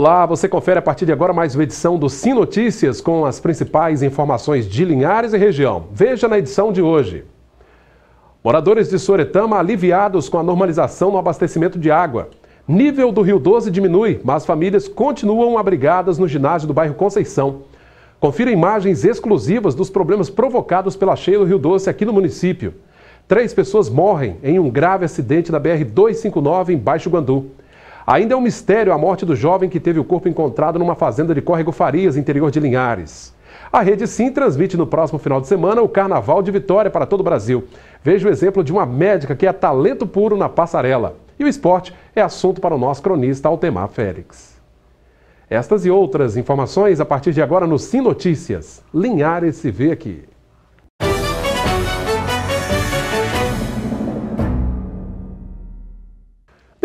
Olá, você confere a partir de agora mais uma edição do Sim Notícias com as principais informações de Linhares e região. Veja na edição de hoje. Moradores de Soretama aliviados com a normalização no abastecimento de água. Nível do Rio 12 diminui, mas famílias continuam abrigadas no ginásio do bairro Conceição. Confira imagens exclusivas dos problemas provocados pela cheia do Rio Doce aqui no município. Três pessoas morrem em um grave acidente da BR-259 em Baixo Guandu. Ainda é um mistério a morte do jovem que teve o corpo encontrado numa fazenda de Córrego Farias, interior de Linhares. A Rede Sim transmite no próximo final de semana o Carnaval de Vitória para todo o Brasil. Veja o exemplo de uma médica que é talento puro na passarela. E o esporte é assunto para o nosso cronista Altemar Félix. Estas e outras informações a partir de agora no Sim Notícias. Linhares se vê aqui.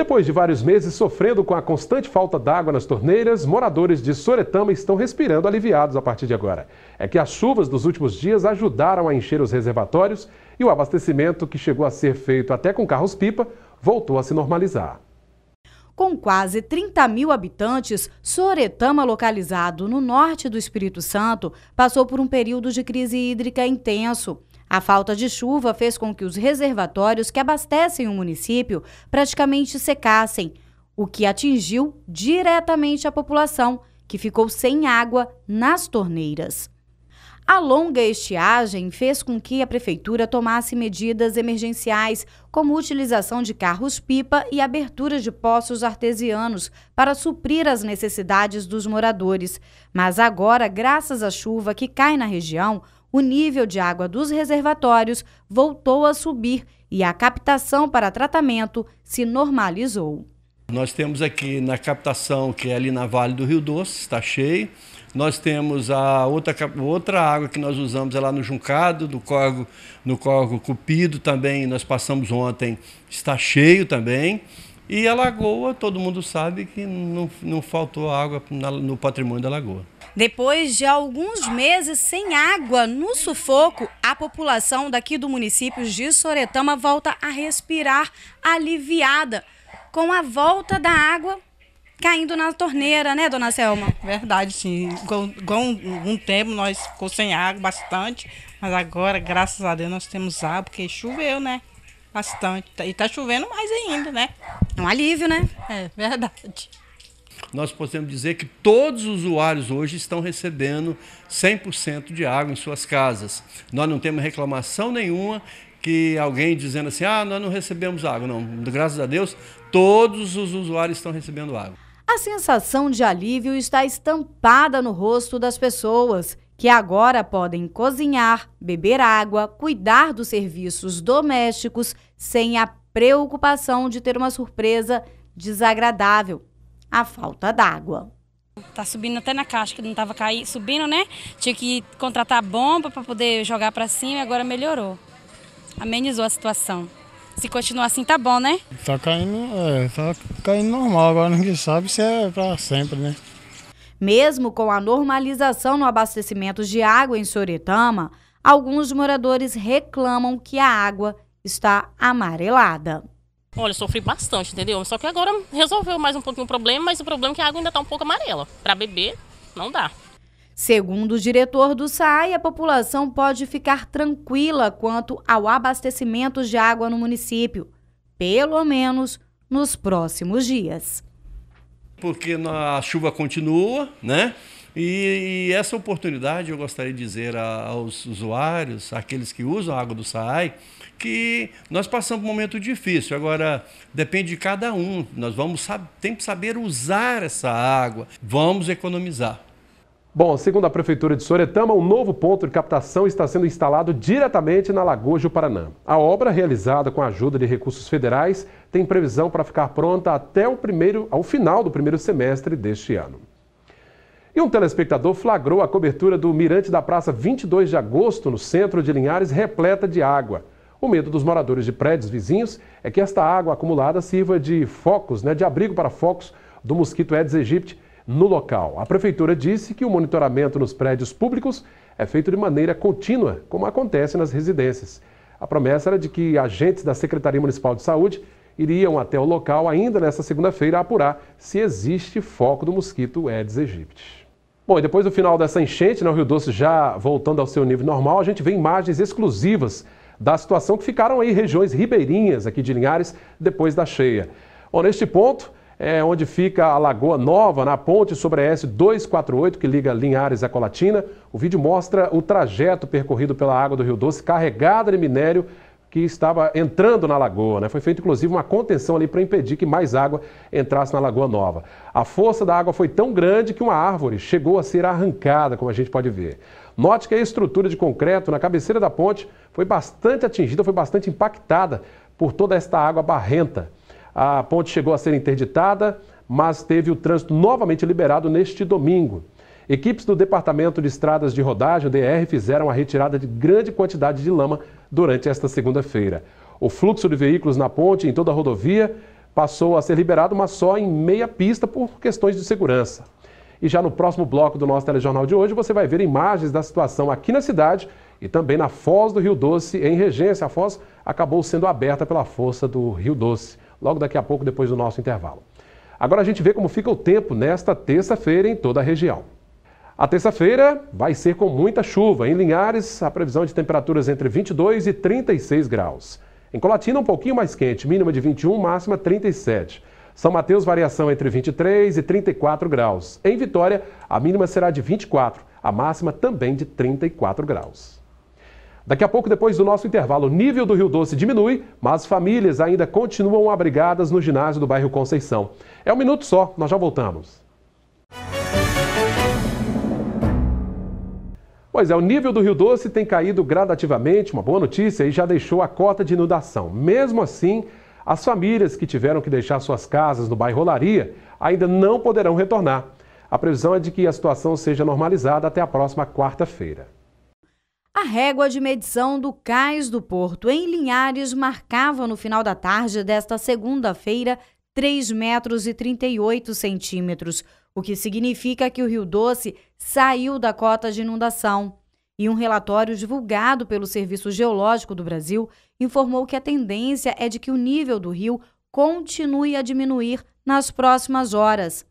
Depois de vários meses sofrendo com a constante falta d'água nas torneiras, moradores de Soretama estão respirando aliviados a partir de agora. É que as chuvas dos últimos dias ajudaram a encher os reservatórios e o abastecimento, que chegou a ser feito até com carros-pipa, voltou a se normalizar. Com quase 30 mil habitantes, Soretama, localizado no norte do Espírito Santo, passou por um período de crise hídrica intenso. A falta de chuva fez com que os reservatórios que abastecem o município praticamente secassem, o que atingiu diretamente a população, que ficou sem água nas torneiras. A longa estiagem fez com que a prefeitura tomasse medidas emergenciais, como utilização de carros-pipa e abertura de poços artesianos para suprir as necessidades dos moradores. Mas agora, graças à chuva que cai na região, o nível de água dos reservatórios voltou a subir e a captação para tratamento se normalizou. Nós temos aqui na captação, que é ali na Vale do Rio Doce, está cheio. Nós temos a outra, outra água que nós usamos é lá no Juncado, do córrego, no córrego Cupido também. Nós passamos ontem, está cheio também. E a lagoa, todo mundo sabe que não, não faltou água na, no patrimônio da lagoa. Depois de alguns meses sem água, no sufoco, a população daqui do município de Soretama volta a respirar aliviada com a volta da água caindo na torneira, né, dona Selma? Verdade, sim. Com um tempo nós ficou sem água bastante, mas agora, graças a Deus, nós temos água, porque choveu, né? bastante. E está chovendo mais ainda, né? É um alívio, né? É verdade. Nós podemos dizer que todos os usuários hoje estão recebendo 100% de água em suas casas. Nós não temos reclamação nenhuma que alguém dizendo assim: ah, nós não recebemos água. Não, graças a Deus, todos os usuários estão recebendo água. A sensação de alívio está estampada no rosto das pessoas que agora podem cozinhar, beber água, cuidar dos serviços domésticos sem a preocupação de ter uma surpresa desagradável a falta d'água. Tá subindo até na caixa, que não estava caindo, subindo, né? Tinha que contratar bomba para poder jogar para cima e agora melhorou. Amenizou a situação. Se continuar assim, tá bom, né? Tá caindo, é, tá caindo normal. Agora ninguém sabe se é para sempre, né? Mesmo com a normalização no abastecimento de água em Soretama, alguns moradores reclamam que a água está amarelada. Olha, sofri bastante, entendeu? Só que agora resolveu mais um pouquinho o problema, mas o problema é que a água ainda está um pouco amarela. Para beber, não dá. Segundo o diretor do SAI, a população pode ficar tranquila quanto ao abastecimento de água no município, pelo menos nos próximos dias porque a chuva continua, né? E, e, essa oportunidade eu gostaria de dizer aos usuários, aqueles que usam a água do SAAI, que nós passamos um momento difícil. Agora, depende de cada um. Nós vamos tem que saber usar essa água. Vamos economizar. Bom, segundo a Prefeitura de Soretama, um novo ponto de captação está sendo instalado diretamente na Lagoa Paranã. A obra, realizada com a ajuda de recursos federais, tem previsão para ficar pronta até o primeiro, ao final do primeiro semestre deste ano. E um telespectador flagrou a cobertura do mirante da Praça 22 de Agosto, no centro de Linhares, repleta de água. O medo dos moradores de prédios vizinhos é que esta água acumulada sirva de focos, né, de abrigo para focos do mosquito Aedes aegypti, no local. A prefeitura disse que o monitoramento nos prédios públicos é feito de maneira contínua, como acontece nas residências. A promessa era de que agentes da Secretaria Municipal de Saúde iriam até o local ainda nesta segunda-feira apurar se existe foco do mosquito Aedes aegypti. Bom, e depois do final dessa enchente, né, o Rio Doce já voltando ao seu nível normal, a gente vê imagens exclusivas da situação que ficaram aí regiões ribeirinhas aqui de Linhares depois da cheia. Bom, neste ponto, é, onde fica a Lagoa Nova, na ponte sobre a S248, que liga Linhares a Colatina. O vídeo mostra o trajeto percorrido pela água do Rio Doce, carregada de minério que estava entrando na lagoa. Né? Foi feita, inclusive, uma contenção ali para impedir que mais água entrasse na Lagoa Nova. A força da água foi tão grande que uma árvore chegou a ser arrancada, como a gente pode ver. Note que a estrutura de concreto na cabeceira da ponte foi bastante atingida, foi bastante impactada por toda esta água barrenta. A ponte chegou a ser interditada, mas teve o trânsito novamente liberado neste domingo. Equipes do Departamento de Estradas de Rodagem, DR, fizeram a retirada de grande quantidade de lama durante esta segunda-feira. O fluxo de veículos na ponte e em toda a rodovia passou a ser liberado, mas só em meia pista por questões de segurança. E já no próximo bloco do nosso telejornal de hoje, você vai ver imagens da situação aqui na cidade e também na Foz do Rio Doce, em Regência. A Foz acabou sendo aberta pela força do Rio Doce logo daqui a pouco, depois do nosso intervalo. Agora a gente vê como fica o tempo nesta terça-feira em toda a região. A terça-feira vai ser com muita chuva. Em Linhares, a previsão é de temperaturas entre 22 e 36 graus. Em Colatina, um pouquinho mais quente, mínima de 21, máxima 37. São Mateus, variação entre 23 e 34 graus. Em Vitória, a mínima será de 24, a máxima também de 34 graus. Daqui a pouco, depois do nosso intervalo, o nível do Rio Doce diminui, mas famílias ainda continuam abrigadas no ginásio do bairro Conceição. É um minuto só, nós já voltamos. Pois é, o nível do Rio Doce tem caído gradativamente, uma boa notícia, e já deixou a cota de inundação. Mesmo assim, as famílias que tiveram que deixar suas casas no bairro Olaria ainda não poderão retornar. A previsão é de que a situação seja normalizada até a próxima quarta-feira. A régua de medição do cais do porto em Linhares marcava no final da tarde desta segunda-feira 3 metros e 38 centímetros, o que significa que o Rio Doce saiu da cota de inundação. E um relatório divulgado pelo Serviço Geológico do Brasil informou que a tendência é de que o nível do rio continue a diminuir nas próximas horas.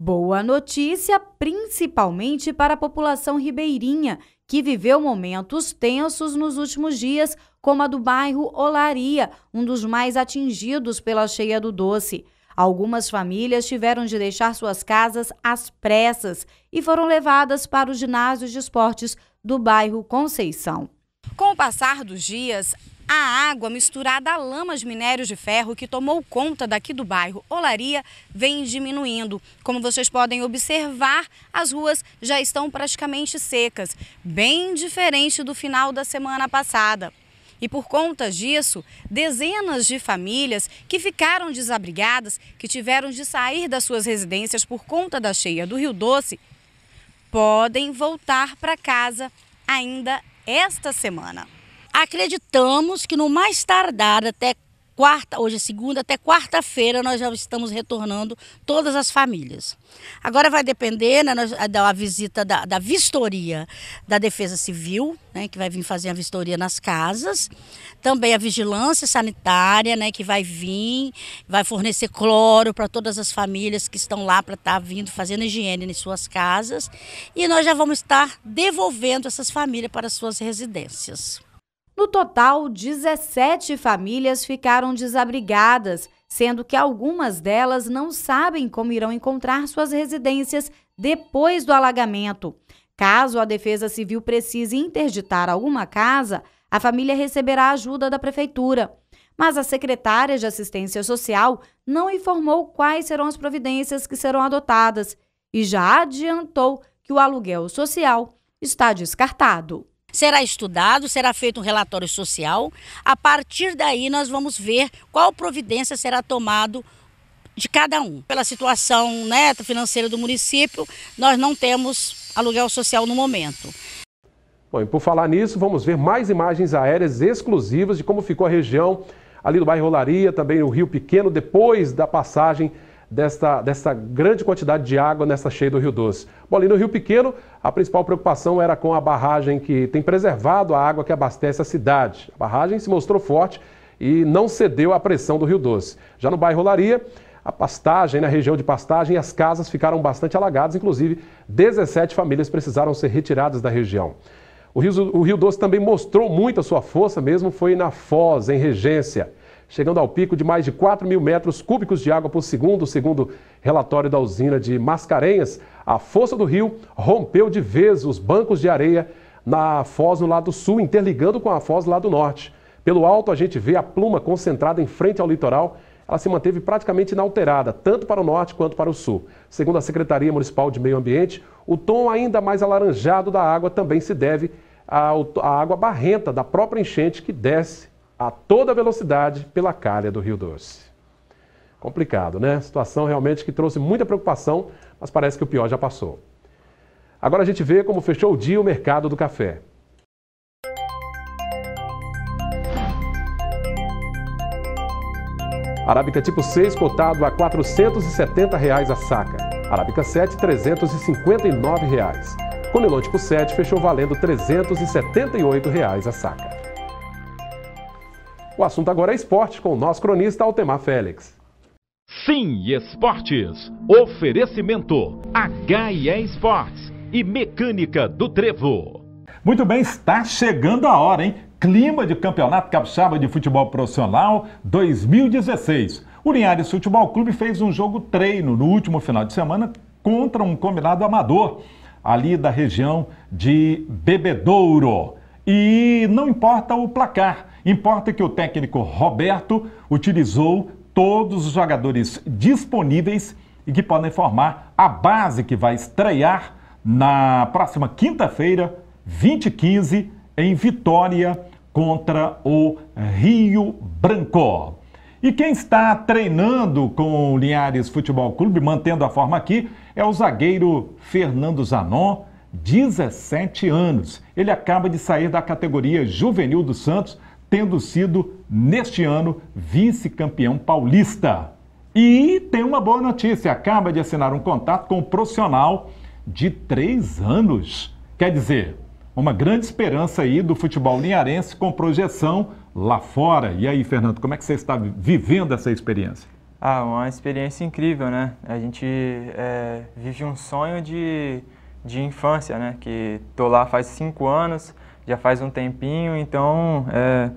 Boa notícia, principalmente para a população ribeirinha, que viveu momentos tensos nos últimos dias, como a do bairro Olaria, um dos mais atingidos pela cheia do doce. Algumas famílias tiveram de deixar suas casas às pressas e foram levadas para os ginásios de esportes do bairro Conceição. Com o passar dos dias, a água misturada a lama de minérios de ferro que tomou conta daqui do bairro Olaria vem diminuindo. Como vocês podem observar, as ruas já estão praticamente secas, bem diferente do final da semana passada. E por conta disso, dezenas de famílias que ficaram desabrigadas, que tiveram de sair das suas residências por conta da cheia do Rio Doce, podem voltar para casa ainda esta semana. Acreditamos que no mais tardar até quarta, hoje é segunda, até quarta-feira nós já estamos retornando todas as famílias. Agora vai depender né, da visita da, da, vistoria da Defesa Civil, né, que vai vir fazer a vistoria nas casas, também a vigilância sanitária, né, que vai vir, vai fornecer cloro para todas as famílias que estão lá para estar tá vindo fazendo higiene em suas casas, e nós já vamos estar devolvendo essas famílias para suas residências. No total, 17 famílias ficaram desabrigadas, sendo que algumas delas não sabem como irão encontrar suas residências depois do alagamento. Caso a Defesa Civil precise interditar alguma casa, a família receberá ajuda da Prefeitura. Mas a secretária de Assistência Social não informou quais serão as providências que serão adotadas e já adiantou que o aluguel social está descartado será estudado, será feito um relatório social. A partir daí, nós vamos ver qual providência será tomado de cada um. Pela situação né, financeira do município, nós não temos aluguel social no momento. Bom, e por falar nisso, vamos ver mais imagens aéreas exclusivas de como ficou a região ali do bairro Rolaria, também o Rio Pequeno, depois da passagem desta, desta grande quantidade de água nessa cheia do Rio Doce. Bom, ali no Rio Pequeno, a principal preocupação era com a barragem que tem preservado a água que abastece a cidade. A barragem se mostrou forte e não cedeu à pressão do Rio Doce. Já no bairro Olaria, a pastagem, na região de pastagem, as casas ficaram bastante alagadas, inclusive 17 famílias precisaram ser retiradas da região. O Rio, o Rio Doce também mostrou muito a sua força, mesmo foi na Foz, em Regência chegando ao pico de mais de 4 mil metros cúbicos de água por segundo, segundo relatório da usina de Mascarenhas. A força do rio rompeu de vez os bancos de areia na foz no lado sul, interligando com a foz lá do norte. Pelo alto, a gente vê a pluma concentrada em frente ao litoral. Ela se manteve praticamente inalterada, tanto para o norte quanto para o sul. Segundo a Secretaria Municipal de Meio Ambiente, o tom ainda mais alaranjado da água também se deve à água barrenta da própria enchente que desce a toda velocidade pela calha do Rio Doce. Complicado, né? Situação realmente que trouxe muita preocupação, mas parece que o pior já passou. Agora a gente vê como fechou o dia o mercado do café. Arábica tipo 6 cotado a R$ 470 reais a saca. Arábica 7, R$ 359. Reais. Conilon tipo 7 fechou valendo R$ 378 reais a saca. O assunto agora é esporte com o nosso cronista Altemar Félix. Sim, esportes. Oferecimento HIE Esportes e Mecânica do Trevo. Muito bem, está chegando a hora, hein? Clima de Campeonato Capixaba de Futebol Profissional 2016. O Linhares Futebol Clube fez um jogo treino no último final de semana contra um combinado amador ali da região de Bebedouro. E não importa o placar, Importa que o técnico Roberto utilizou todos os jogadores disponíveis e que podem formar a base que vai estrear na próxima quinta-feira, 2015, em Vitória contra o Rio Branco. E quem está treinando com o Linhares Futebol Clube, mantendo a forma aqui, é o zagueiro Fernando Zanon, 17 anos. Ele acaba de sair da categoria juvenil do Santos tendo sido, neste ano, vice-campeão paulista. E tem uma boa notícia: acaba de assinar um contato com um profissional de três anos. Quer dizer, uma grande esperança aí do futebol linharense com projeção lá fora. E aí, Fernando, como é que você está vivendo essa experiência? Ah, uma experiência incrível, né? A gente é, vive um sonho de, de infância, né? Que tô lá faz cinco anos, já faz um tempinho, então é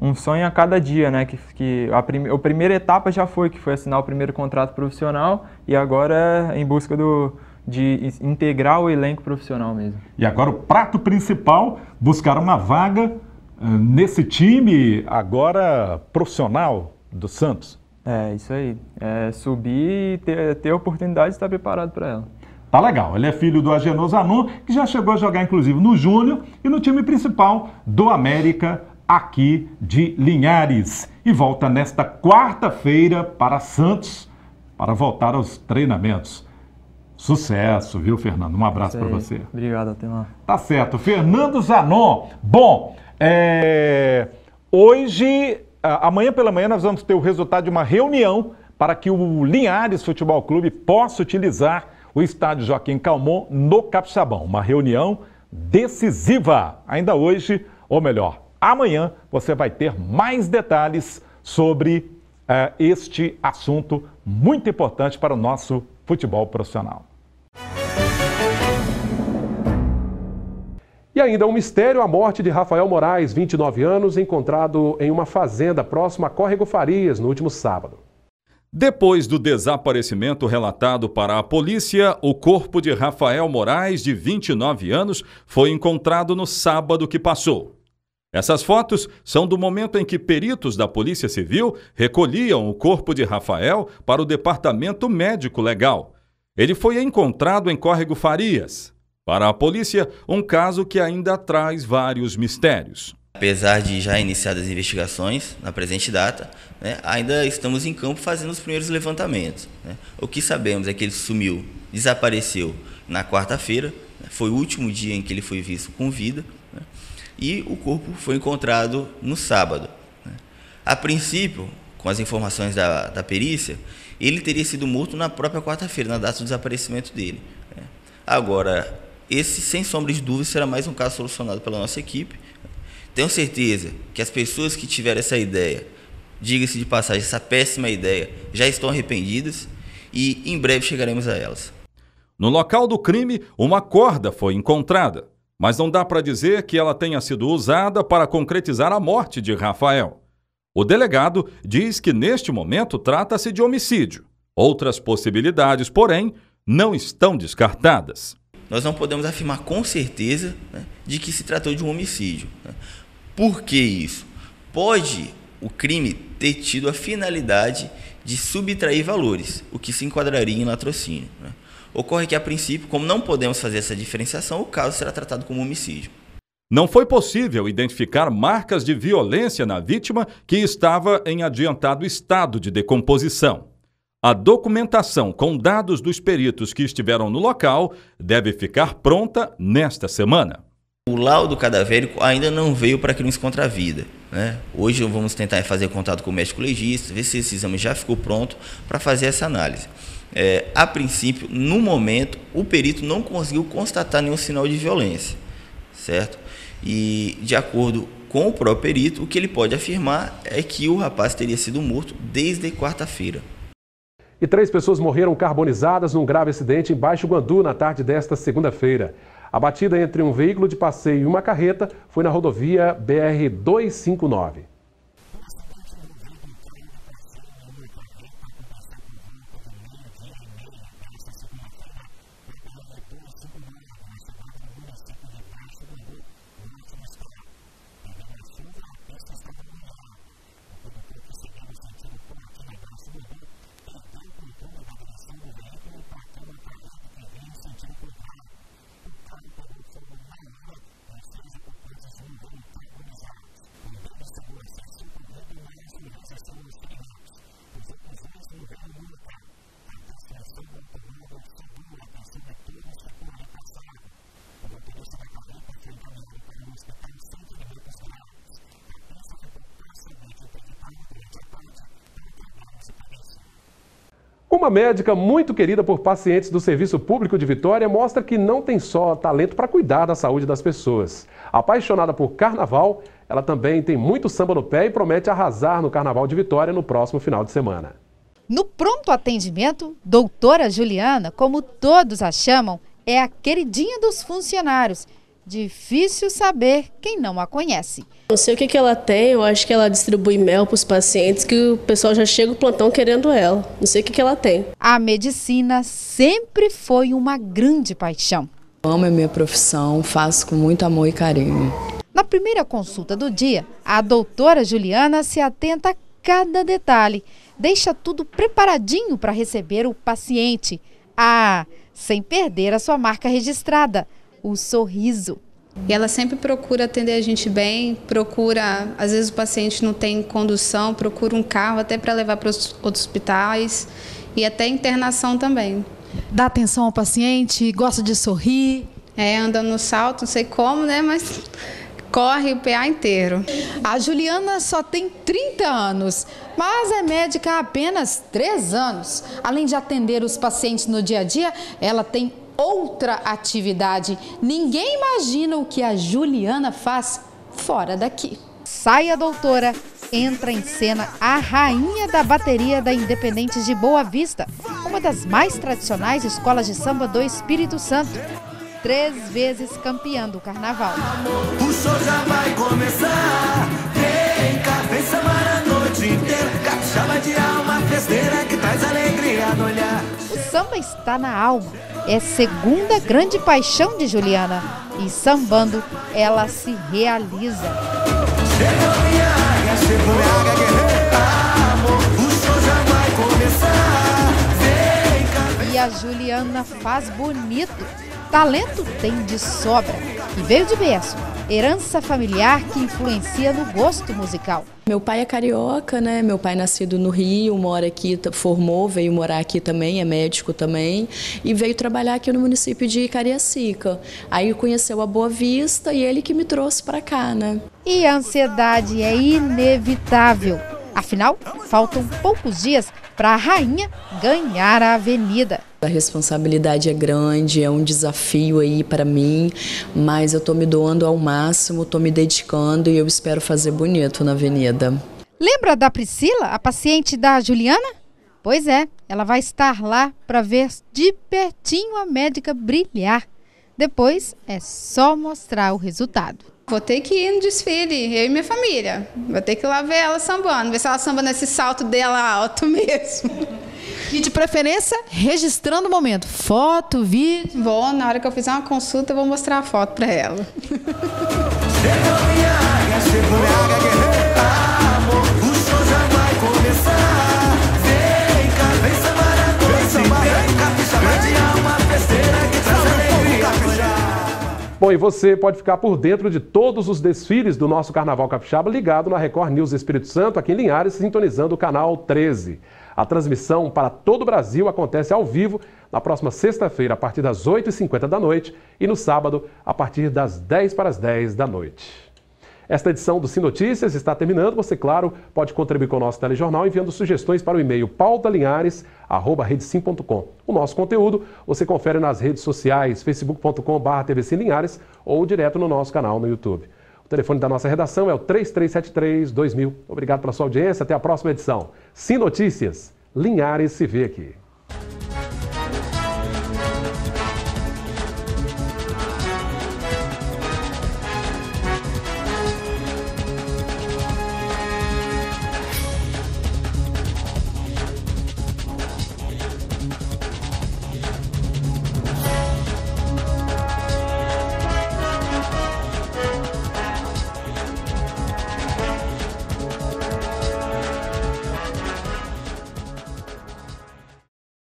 um sonho a cada dia, né? Que, que a, prime a primeira etapa já foi, que foi assinar o primeiro contrato profissional e agora é em busca do, de integrar o elenco profissional mesmo. E agora o prato principal, buscar uma vaga eh, nesse time agora profissional do Santos. É, isso aí. É subir e ter, ter a oportunidade de estar preparado para ela. Tá legal, ele é filho do Agenor Zanon, que já chegou a jogar inclusive no Júnior e no time principal do América aqui de Linhares. E volta nesta quarta-feira para Santos para voltar aos treinamentos. Sucesso, viu, Fernando? Um abraço para você. Obrigado, Atemar. Tá certo. Fernando Zanon. Bom, é... hoje, amanhã pela manhã, nós vamos ter o resultado de uma reunião para que o Linhares Futebol Clube possa utilizar o estádio Joaquim Calmon no Capixabão. Uma reunião decisiva. Ainda hoje, ou melhor, amanhã, você vai ter mais detalhes sobre uh, este assunto muito importante para o nosso futebol profissional. E ainda um mistério, a morte de Rafael Moraes, 29 anos, encontrado em uma fazenda próxima a Córrego Farias, no último sábado. Depois do desaparecimento relatado para a polícia, o corpo de Rafael Moraes, de 29 anos, foi encontrado no sábado que passou. Essas fotos são do momento em que peritos da Polícia Civil recolhiam o corpo de Rafael para o Departamento Médico Legal. Ele foi encontrado em Córrego Farias. Para a polícia, um caso que ainda traz vários mistérios. Apesar de já iniciadas as investigações na presente data, né, ainda estamos em campo fazendo os primeiros levantamentos. Né. O que sabemos é que ele sumiu, desapareceu na quarta-feira, né, foi o último dia em que ele foi visto com vida, né, e o corpo foi encontrado no sábado. Né. A princípio, com as informações da, da perícia, ele teria sido morto na própria quarta-feira, na data do desaparecimento dele. Né. Agora, esse, sem sombra de dúvida, será mais um caso solucionado pela nossa equipe tenho certeza que as pessoas que tiveram essa ideia, diga-se de passagem, essa péssima ideia, já estão arrependidas e em breve chegaremos a elas. No local do crime, uma corda foi encontrada, mas não dá para dizer que ela tenha sido usada para concretizar a morte de Rafael. O delegado diz que neste momento trata-se de homicídio. Outras possibilidades, porém, não estão descartadas. Nós não podemos afirmar com certeza né, de que se tratou de um homicídio. Né? Por que isso? Pode o crime ter tido a finalidade de subtrair valores, o que se enquadraria em latrocínio. Né? Ocorre que, a princípio, como não podemos fazer essa diferenciação, o caso será tratado como homicídio. Não foi possível identificar marcas de violência na vítima que estava em adiantado estado de decomposição. A documentação com dados dos peritos que estiveram no local deve ficar pronta nesta semana o laudo cadavérico ainda não veio para crimes contra a vida. Né? Hoje vamos tentar fazer contato com o médico legista, ver se esse exame já ficou pronto para fazer essa análise. É, a princípio, no momento, o perito não conseguiu constatar nenhum sinal de violência, certo? E de acordo com o próprio perito, o que ele pode afirmar é que o rapaz teria sido morto desde quarta-feira. E três pessoas morreram carbonizadas num grave acidente em Baixo Guandu na tarde desta segunda-feira. A batida entre um veículo de passeio e uma carreta foi na rodovia BR-259. Uma médica muito querida por pacientes do Serviço Público de Vitória mostra que não tem só talento para cuidar da saúde das pessoas. Apaixonada por carnaval, ela também tem muito samba no pé e promete arrasar no Carnaval de Vitória no próximo final de semana. No pronto atendimento, doutora Juliana, como todos a chamam, é a queridinha dos funcionários Difícil saber quem não a conhece. Não sei o que, que ela tem, eu acho que ela distribui mel para os pacientes, que o pessoal já chega o plantão querendo ela. Não sei o que, que ela tem. A medicina sempre foi uma grande paixão. Eu amo a minha profissão, faço com muito amor e carinho. Na primeira consulta do dia, a doutora Juliana se atenta a cada detalhe, deixa tudo preparadinho para receber o paciente. Ah, sem perder a sua marca registrada o sorriso. E ela sempre procura atender a gente bem, procura, às vezes o paciente não tem condução, procura um carro até para levar para outros hospitais e até internação também. Dá atenção ao paciente, gosta de sorrir. É, anda no salto, não sei como, né, mas corre o PA inteiro. A Juliana só tem 30 anos, mas é médica há apenas 3 anos. Além de atender os pacientes no dia a dia, ela tem outra atividade. Ninguém imagina o que a Juliana faz fora daqui. Sai a doutora, entra em cena a rainha da bateria da Independentes de Boa Vista, uma das mais tradicionais escolas de samba do Espírito Santo. Três vezes campeã do carnaval. O show já vai começar. Vem cá, vem samar a noite inteira. Capixaba de alma, festeira que traz alegria no olhar samba está na alma. É segunda grande paixão de Juliana. E sambando, ela se realiza. E a Juliana faz bonito. Talento tem de sobra. E veio de berço herança familiar que influencia no gosto musical. Meu pai é carioca, né? Meu pai é nascido no Rio, mora aqui, formou, veio morar aqui também, é médico também, e veio trabalhar aqui no município de Cariacica. Aí conheceu a Boa Vista e ele que me trouxe para cá, né? E a ansiedade é inevitável. Afinal, faltam poucos dias para a rainha ganhar a avenida. A responsabilidade é grande, é um desafio aí para mim, mas eu estou me doando ao máximo, estou me dedicando e eu espero fazer bonito na avenida. Lembra da Priscila, a paciente da Juliana? Pois é, ela vai estar lá para ver de pertinho a médica brilhar. Depois é só mostrar o resultado. Vou ter que ir no desfile, eu e minha família. Vou ter que ir lá ver ela sambando, ver se ela samba nesse salto dela alto mesmo. E de preferência, registrando o momento. Foto, vídeo. Vou, na hora que eu fizer uma consulta, eu vou mostrar a foto para ela. Bom, e você pode ficar por dentro de todos os desfiles do nosso Carnaval Capixaba ligado na Record News Espírito Santo, aqui em Linhares, sintonizando o canal 13. A transmissão para todo o Brasil acontece ao vivo na próxima sexta-feira, a partir das 8h50 da noite, e no sábado, a partir das 10 para as 10 da noite. Esta edição do Sim Notícias está terminando. Você, claro, pode contribuir com o nosso telejornal enviando sugestões para o e-mail pautalinhares.com. O nosso conteúdo você confere nas redes sociais facebook.com.br tvclinhares ou direto no nosso canal no YouTube. O telefone da nossa redação é o 3373-2000. Obrigado pela sua audiência. Até a próxima edição. Sim Notícias. Linhares se vê aqui.